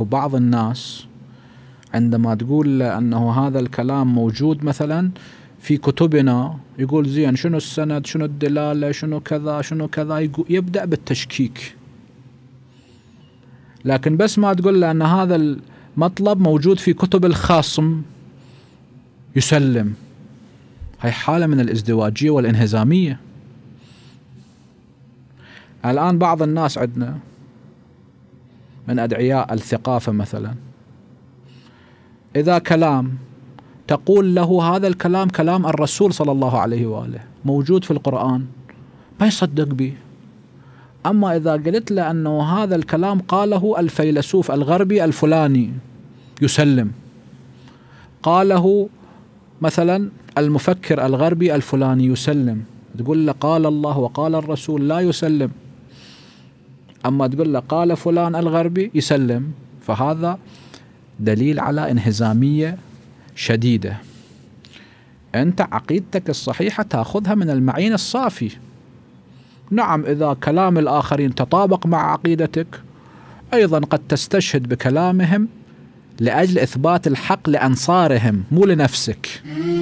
اكو بعض الناس عندما تقول انه هذا الكلام موجود مثلا في كتبنا يقول زين شنو السند شنو الدلاله شنو كذا شنو كذا يبدا بالتشكيك لكن بس ما تقول له ان هذا المطلب موجود في كتب الخاصم يسلم هاي حاله من الازدواجيه والانهزاميه الان بعض الناس عندنا من أدعياء الثقافة مثلا إذا كلام تقول له هذا الكلام كلام الرسول صلى الله عليه وآله موجود في القرآن ما يصدق به أما إذا قلت له أنه هذا الكلام قاله الفيلسوف الغربي الفلاني يسلم قاله مثلا المفكر الغربي الفلاني يسلم تقول له قال الله وقال الرسول لا يسلم أما تقول له قال فلان الغربي يسلم فهذا دليل على انهزامية شديدة أنت عقيدتك الصحيحة تأخذها من المعين الصافي نعم إذا كلام الآخرين تطابق مع عقيدتك أيضا قد تستشهد بكلامهم لأجل إثبات الحق لأنصارهم مو لنفسك